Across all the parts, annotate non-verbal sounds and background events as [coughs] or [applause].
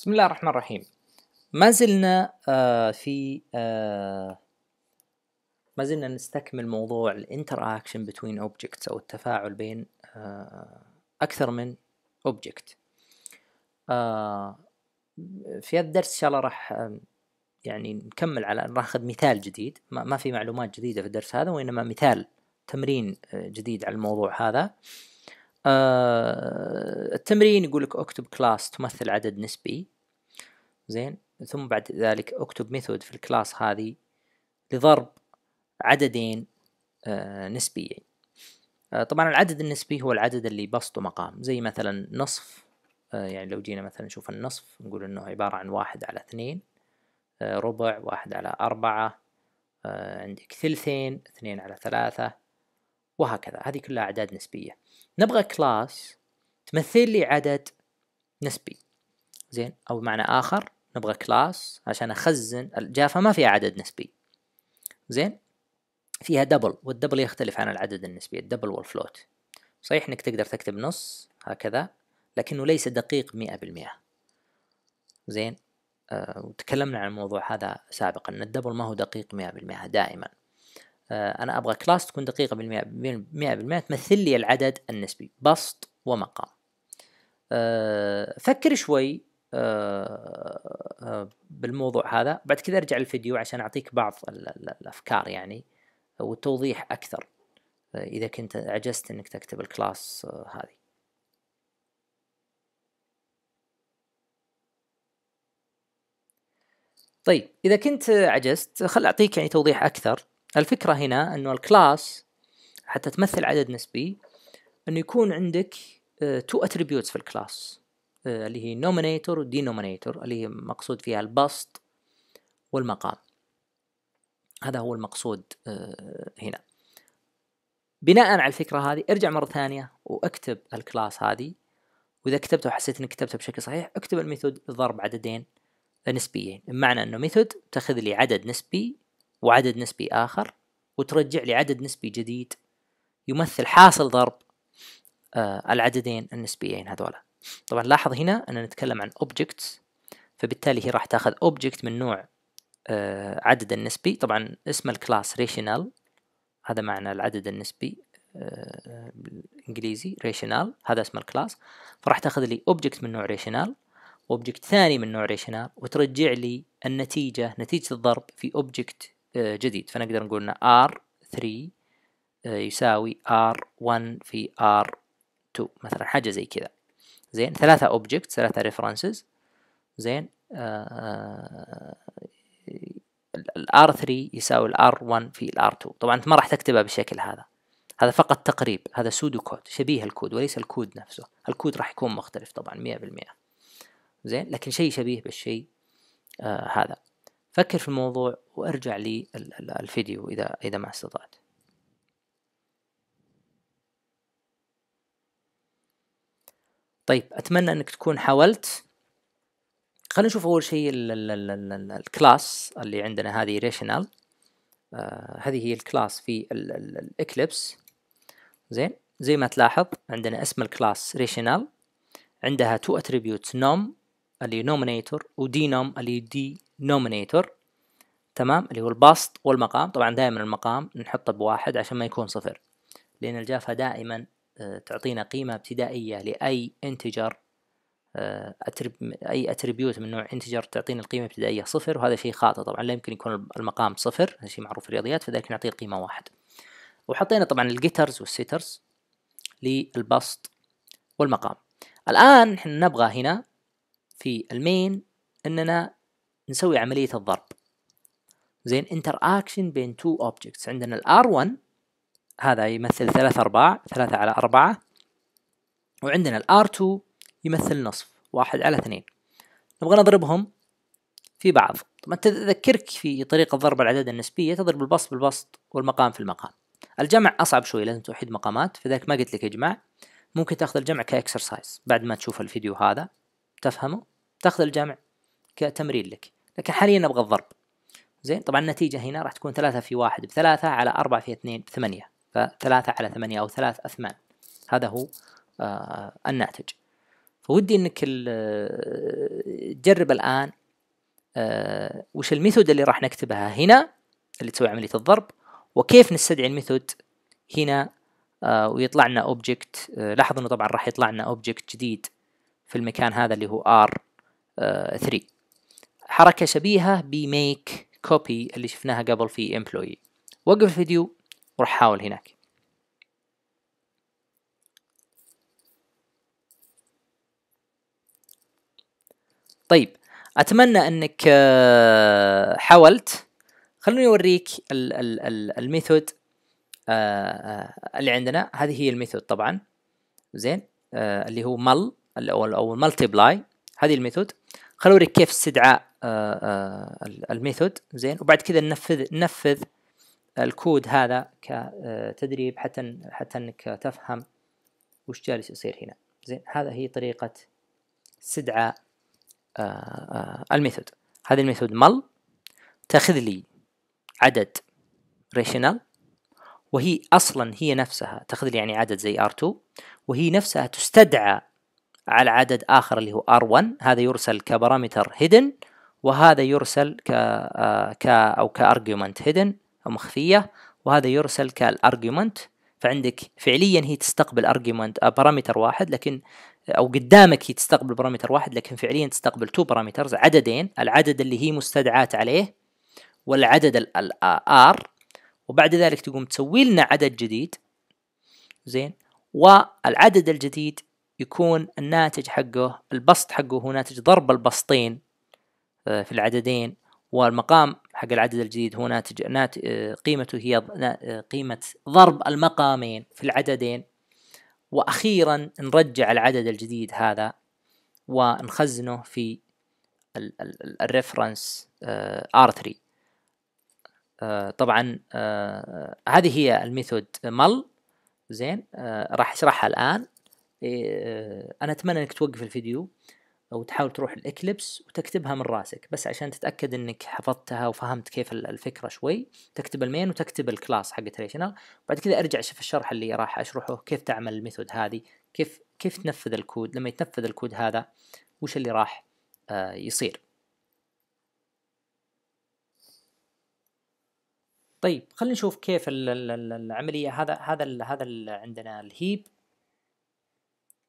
بسم الله الرحمن الرحيم ما زلنا آه في آه ما زلنا نستكمل موضوع الانتراكشن بتوين اوبجكتس او التفاعل بين آه اكثر من اوبجكت آه، في هذا الدرس ان شاء الله راح يعني نكمل على ناخذ مثال جديد ما, ما في معلومات جديده في الدرس هذا وانما مثال تمرين آه، جديد على الموضوع هذا آه، التمرين يقول لك اكتب كلاس تمثل عدد نسبي زين ثم بعد ذلك اكتب ميثود في الكلاس هذه لضرب عددين آه، نسبيين آه، طبعا العدد النسبي هو العدد اللي بسطه مقام زي مثلا نصف آه، يعني لو جينا مثلا نشوف النصف نقول انه عبارة عن واحد على اثنين ربع واحد على أربعة عندك ثلثين اثنين على ثلاثة وهكذا هذه كلها أعداد نسبية نبغى كلاس تمثل لي عدد نسبي زين او بمعنى اخر نبغى كلاس عشان اخزن الجافا ما فيها عدد نسبي زين فيها دبل والدبل يختلف عن العدد النسبي الدبل والفلوت صحيح انك تقدر تكتب نص هكذا لكنه ليس دقيق مئة بالمئة زين آه وتكلمنا عن الموضوع هذا سابقا ان الدبل ما هو دقيق مئة بالمئة دائما آه انا ابغى كلاس تكون دقيقة بالمئة بالمئة تمثل لي العدد النسبي بسط ومقام آه، فكر شوي آه، آه، بالموضوع هذا بعد كذا ارجع الفيديو عشان اعطيك بعض الافكار يعني والتوضيح اكثر اذا كنت عجزت انك تكتب الكلاس هذه طيب اذا كنت عجزت خل اعطيك يعني توضيح اكثر الفكره هنا انه الكلاس حتى تمثل عدد نسبي انه يكون عندك تو آه، اتريبيوتس في الكلاس آه، اللي هي نومينيتور ودينومينيتور اللي هي مقصود فيها البسط والمقام هذا هو المقصود آه، هنا بناء على الفكرة هذه ارجع مرة ثانية واكتب الكلاس هذه وإذا كتبته وحسيت إنك كتبته بشكل صحيح اكتب الميثود ضرب عددين نسبيين بمعنى أنه ميثود تاخذ لي عدد نسبي وعدد نسبي آخر وترجع لي عدد نسبي جديد يمثل حاصل ضرب آه، العددين النسبيين هذولا طبعا لاحظ هنا أننا نتكلم عن objects فبالتالي هي راح تاخذ object من نوع آه، عدد النسبي طبعا اسم الكلاس rational هذا معنى العدد النسبي بالانجليزي آه، rational هذا اسم الكلاس فراح تاخذ لي object من نوع rational object ثاني من نوع rational وترجع لي النتيجة نتيجة الضرب في object جديد فنقدر نقول ان r3 يساوي r1 في r تو مثلا حاجة زي كذا زين ثلاثة أوبجكت ثلاثة ريفرنسز زين آه، آه، r 3 يساوي r 1 في r 2 طبعا انت ما راح تكتبها بالشكل هذا هذا فقط تقريب هذا سودو كود شبيه الكود وليس الكود نفسه الكود راح يكون مختلف طبعا 100% زين لكن شيء شبيه بالشيء آه هذا فكر في الموضوع وارجع لي الفيديو اذا اذا ما استطعت طيب اتمنى انك تكون حاولت خلينا نشوف اول شيء الكلاس اللي عندنا هذه ريشنال آه هذه هي الكلاس في الاكليبس زين زي ما تلاحظ عندنا اسم الكلاس ريشنال عندها تو اتريبيوتس نوم اللي نومينيتور ودي نوم اللي دي نومينيتور تمام اللي هو البسط والمقام طبعا دائما المقام نحطه بواحد عشان ما يكون صفر لان الجافة دائما آه، تعطينا قيمة ابتدائية لأي انتجر آه، أي اتريبيوت من نوع انتجر تعطينا القيمة الابتدائية صفر وهذا شيء خاطئ طبعا لا يمكن يكون المقام صفر هذا شيء معروف في الرياضيات فذلك نعطيه القيمة واحد وحطينا طبعا الجيترز والسيترز للبسط والمقام الآن احنا نبغى هنا في المين اننا نسوي عملية الضرب زين انتر اكشن بين تو اوبجكتس عندنا الار1 هذا يمثل ثلاثة أرباع ثلاثة على أربعة وعندنا r 2 يمثل نصف واحد على اثنين نبغى نضربهم في بعض طبعا تذكرك في طريقة ضرب الأعداد النسبية تضرب البسط بالبسط والمقام في المقام الجمع أصعب شوي لازم توحيد مقامات فذلك ما قلت لك اجمع ممكن تاخذ الجمع كاكسرسايز بعد ما تشوف الفيديو هذا تفهمه تاخذ الجمع كتمرين لك لكن حاليا نبغى الضرب زين طبعا النتيجة هنا راح تكون ثلاثة في واحد بثلاثة على أربعة في اثنين بثمانية فثلاثة على ثمانية أو ثلاث أثمان هذا هو آه الناتج فودي أنك تجرب آه، الآن آه وش الميثود اللي راح نكتبها هنا اللي تسوي عملية الضرب وكيف نستدعي الميثود هنا آه ويطلع لنا اوبجكت آه، لاحظ انه طبعا راح يطلع لنا اوبجكت جديد في المكان هذا اللي هو r 3 آه، حركة شبيهة بميك كوبي اللي شفناها قبل في employee وقف الفيديو وراح احاول هناك طيب اتمنى انك آه، حاولت خلوني اوريك الميثود آه، آه، اللي عندنا هذه هي الميثود طبعا زين اللي هو مل او ملتبلاي هذه الميثود خلوني اوريك كيف استدعاء الميثود زين وبعد كذا ننفذ ننفذ الكود هذا كتدريب حتى حتى انك تفهم وش جالس يصير هنا زين هذا هي طريقة استدعاء آه، آه، الميثود هذه الميثود مل تاخذ لي عدد ريشنال وهي اصلا هي نفسها تاخذ لي يعني عدد زي R2 وهي نفسها تستدعى على عدد اخر اللي هو R1 هذا يرسل كبارامتر هيدن وهذا يرسل ك آه، او كارجيومنت هيدن مخفية وهذا يرسل كالارجيومنت فعندك فعليا هي تستقبل ارجيومنت آه، بارامتر واحد لكن او قدامك هي تستقبل بارامتر واحد لكن فعليا تستقبل تو بارامترز عددين العدد اللي هي مستدعاة عليه والعدد الار آه، وبعد ذلك تقوم تسوي لنا عدد جديد زين والعدد الجديد يكون الناتج حقه البسط حقه هو ناتج ضرب البسطين آه، في العددين والمقام حق العدد الجديد هو ناتج نات آه، قيمته هي آه، قيمة ضرب المقامين في العددين وأخيرا نرجع العدد الجديد هذا ونخزنه في الريفرنس R3 آه، طبعا هذه هي الميثود مل زين راح اشرحها الآن إيه، انا اتمنى انك توقف الفيديو او تحاول تروح الاكليبس وتكتبها من راسك بس عشان تتاكد انك حفظتها وفهمت كيف الفكره شوي تكتب المين وتكتب الكلاس حق ريشنال وبعد كذا ارجع شوف الشرح اللي راح اشرحه كيف تعمل الميثود هذه كيف كيف تنفذ الكود لما يتنفذ الكود هذا وش اللي راح آه، يصير طيب خلينا نشوف كيف العمليه هذا هذا هذا عندنا الهيب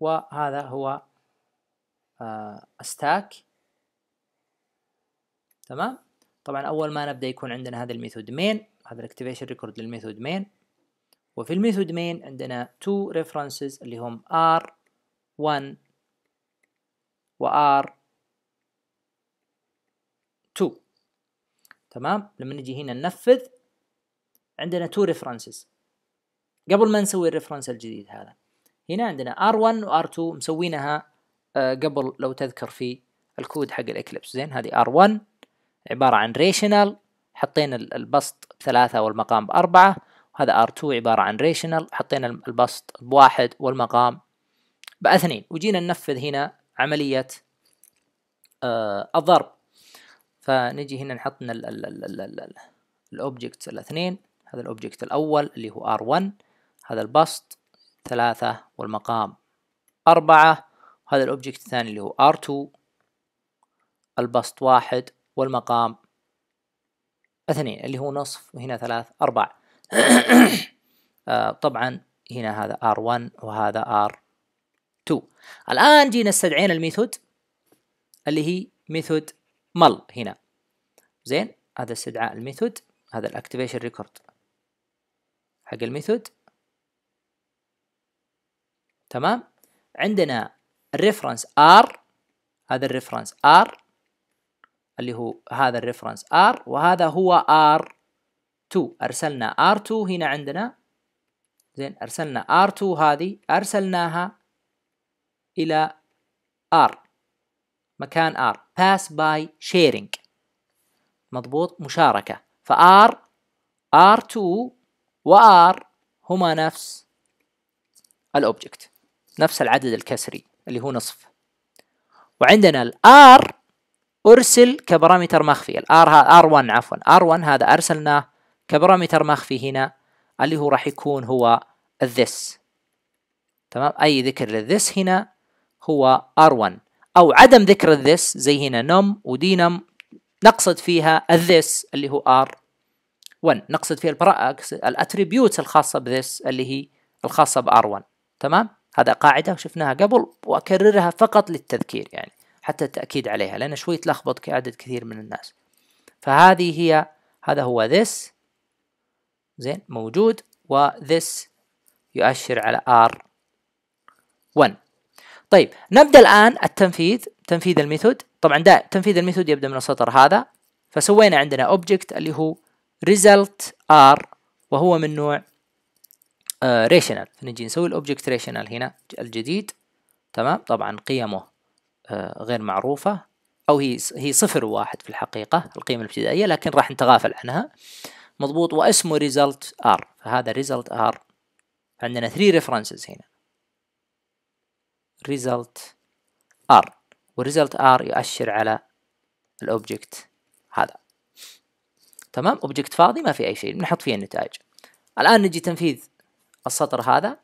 وهذا هو استاك آه، تمام طبعا اول ما نبدا يكون عندنا هذا الميثود مين هذا الاكتيفيشن ريكورد للميثود مين وفي الميثود مين عندنا تو ريفرنسز اللي هم ار 1 و ار 2 تمام لما نجي هنا ننفذ عندنا تو ريفرنسز قبل ما نسوي الريفرنس الجديد هذا هنا عندنا ار 1 و ار 2 مسوينها آه، قبل لو تذكر في الكود حق الإكليبس زين هذه R1 عبارة عن ريشنال حطينا البسط بثلاثة والمقام بأربعة وهذا R2 عبارة عن ريشنال حطينا البسط بواحد والمقام باثنين وجينا ننفذ هنا عملية آه الضرب فنجي هنا نحط الاوبجكت الاثنين هذا الاوبجكت الاول اللي هو R1 هذا البسط ثلاثة والمقام أربعة هذا الاوبجكت الثاني اللي هو R2 البسط واحد والمقام اثنين اللي هو نصف وهنا ثلاث أربع [coughs] آه، طبعا هنا هذا R1 وهذا R2 الآن جينا استدعينا الميثود اللي هي ميثود مل هنا زين هذا استدعاء الميثود هذا الاكتيفيشن ريكورد حق الميثود تمام عندنا الريفرنس ار هذا الريفرنس ار اللي هو هذا الريفرنس ار وهذا هو ار2 ارسلنا ار2 هنا عندنا زين ارسلنا ار2 هذه ارسلناها الى ار مكان ار pass by sharing مضبوط مشاركة فار ار2 وار هما نفس الاوبجكت نفس العدد الكسري اللي هو نصف وعندنا الار ارسل كبرامتر مخفي الار ار1 عفوا ار1 هذا ارسلناه كبرامتر مخفي هنا اللي هو راح يكون هو this تمام اي ذكر للذس هنا هو ار1 او عدم ذكر الذس زي هنا نم ودينم نقصد فيها الذس اللي هو ار1 نقصد فيها الاتريبيوتس الخاصه بذس اللي هي الخاصه بار1 تمام هذا قاعدة شفناها قبل وأكررها فقط للتذكير يعني حتى التأكيد عليها لأن شوي تلخبط كعدد كثير من الناس فهذه هي هذا هو this زين موجود و this يؤشر على r 1 طيب نبدأ الآن التنفيذ تنفيذ الميثود طبعا ده تنفيذ الميثود يبدأ من السطر هذا فسوينا عندنا object اللي هو result r وهو من نوع ريشنال آه، نجي نسوي الاوبجكت ريشنال هنا الجديد تمام طبعا قيمه آه، غير معروفة أو هي هي صفر وواحد في الحقيقة القيمة الابتدائية لكن راح نتغافل عنها مضبوط واسمه result r فهذا result r عندنا 3 references هنا result r والريزلت r يؤشر على الاوبجكت هذا تمام اوبجكت فاضي ما في اي شيء بنحط فيه النتائج الان نجي تنفيذ السطر هذا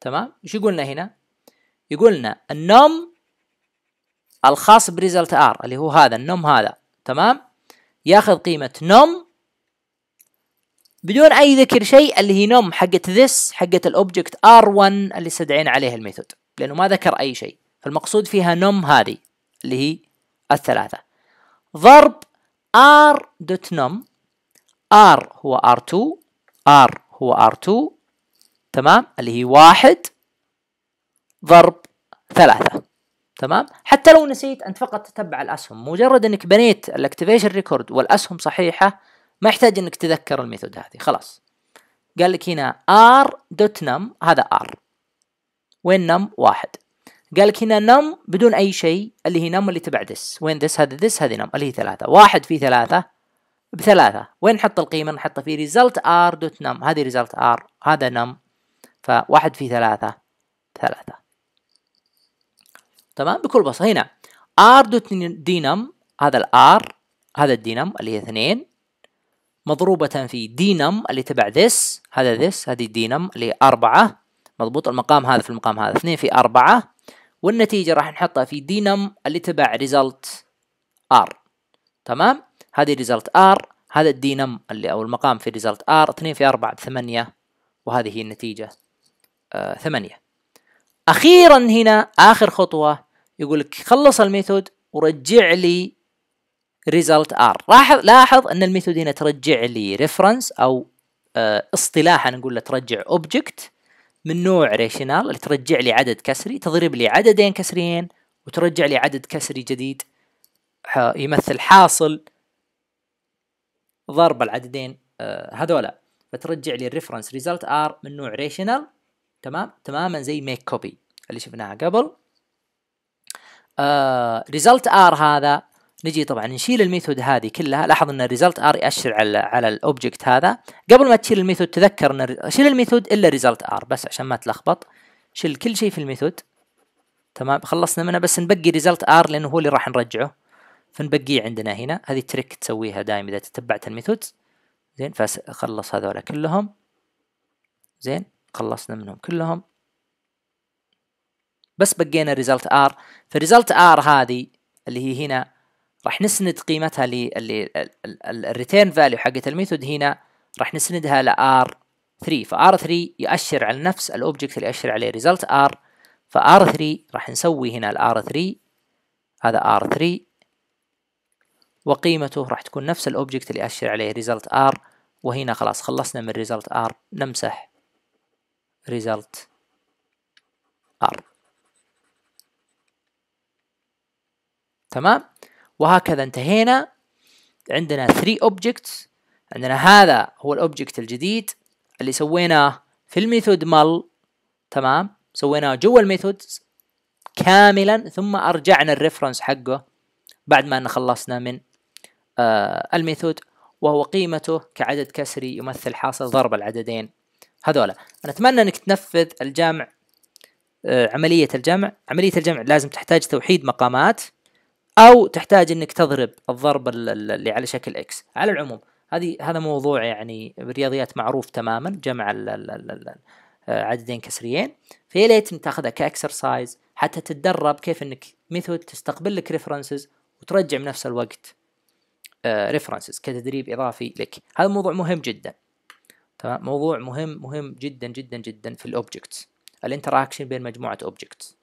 تمام ايش يقولنا هنا يقولنا النوم الخاص بريزلت ار اللي هو هذا النوم هذا تمام ياخذ قيمة نوم بدون اي ذكر شيء اللي هي نوم حقه ذس حقه الاوبجكت r1 اللي استدعينا عليها الميثود لانه ما ذكر اي شيء فالمقصود فيها نوم هذه اللي هي الثلاثة ضرب r.num r هو r2 r هو r2 تمام اللي هي واحد ضرب ثلاثة تمام حتى لو نسيت أنت فقط تتبع الأسهم مجرد أنك بنيت الاكتيفيشن ريكورد والأسهم صحيحة ما يحتاج أنك تذكر الميثود هذه خلاص قال لك هنا r دوت نم هذا r وين نم واحد قال لك هنا نم بدون أي شيء اللي هي نم اللي تبع دس وين دس هذا دس هذه نم اللي هي ثلاثة واحد في ثلاثة بثلاثة وين نحط القيمة نحطها في result r دوت نم هذه result r هذا نم فواحد في ثلاثة ثلاثة تمام بكل بساطة هنا R دوت دينم هذا ال R هذا الدينم اللي هي اثنين مضروبة في دينم اللي تبع ذس هذا ذس هذه دينم اللي هي أربعة مضبوط المقام هذا في المقام هذا اثنين في أربعة والنتيجة راح نحطها في دينم اللي تبع ريزلت R تمام هذه ريزلت R هذا الدينم اللي أو المقام في ريزلت R اثنين في أربعة بثمانية وهذه هي النتيجة آه، ثمانية أخيرا هنا آخر خطوة يقول لك خلص الميثود ورجع لي result r لاحظ لاحظ ان الميثود هنا ترجع لي ريفرنس او آه، اصطلاحا نقول له ترجع اوبجكت من نوع ريشنال اللي ترجع لي عدد كسري تضرب لي عددين كسريين وترجع لي عدد كسري جديد يمثل حاصل ضرب العددين آه، هذولا فترجع لي الريفرنس ريزلت ار من نوع ريشنال تمام تماما زي ميك كوبي اللي شفناها قبل ريزلت آه ار هذا نجي طبعا نشيل الميثود هذه كلها لاحظ ان الريزلت ار يأشر على على الاوبجكت هذا قبل ما تشيل الميثود تذكر ان شيل الميثود الا ريزلت ار بس عشان ما تلخبط شيل كل شيء في الميثود تمام خلصنا منه بس نبقي ريزلت ار لانه هو اللي راح نرجعه فنبقيه عندنا هنا هذه تريك تسويها دائما اذا تتبعت الميثودز زين فخلص هذول كلهم زين خلصنا منهم كلهم بس بقينا ريزلت r فريزلت r هذه اللي هي هنا راح نسند قيمتها اللي الريتيرن فاليو حقت الميثود هنا راح نسندها ل ار 3 ف 3 يأشر على نفس الاوبجكت اللي يأشر عليه ريزلت r ف 3 راح نسوي هنا ال ار 3 هذا ار 3 وقيمته راح تكون نفس الاوبجكت اللي أشر عليه result r وهنا خلاص خلصنا من result r نمسح result R تمام وهكذا انتهينا عندنا 3 objects عندنا هذا هو الاوبجكت الجديد اللي سويناه في الميثود مال تمام سويناه جوا الميثود كاملا ثم ارجعنا الريفرنس حقه بعد ما ان خلصنا من آه الميثود وهو قيمته كعدد كسري يمثل حاصل ضرب العددين هذولا انا اتمنى انك تنفذ الجمع آه، عملية الجمع عملية الجمع لازم تحتاج توحيد مقامات أو تحتاج أنك تضرب الضرب اللي على شكل إكس على العموم هذه هذا موضوع يعني بالرياضيات معروف تماما جمع آه، عددين كسريين فيا ليت تاخذها كاكسرسايز حتى تتدرب كيف انك ميثود تستقبل لك ريفرنسز وترجع بنفس الوقت ريفرنسز آه، كتدريب اضافي لك هذا موضوع مهم جدا تمام موضوع مهم مهم جدا جدا جدا في الاوبجكت الانتراكشن بين مجموعه اوبجكت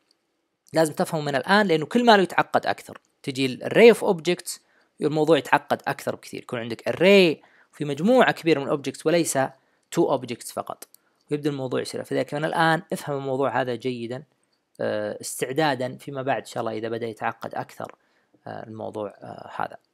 لازم تفهمه من الان لانه كل ما له يتعقد اكثر تجي الاري اوف اوبجكت الموضوع يتعقد اكثر بكثير يكون عندك اري في مجموعه كبيره من الاوبجكتس وليس تو اوبجكتس فقط ويبدا الموضوع يصير فذلك من الان افهم الموضوع هذا جيدا آه، استعدادا فيما بعد ان شاء الله اذا بدا يتعقد اكثر آه، الموضوع آه، هذا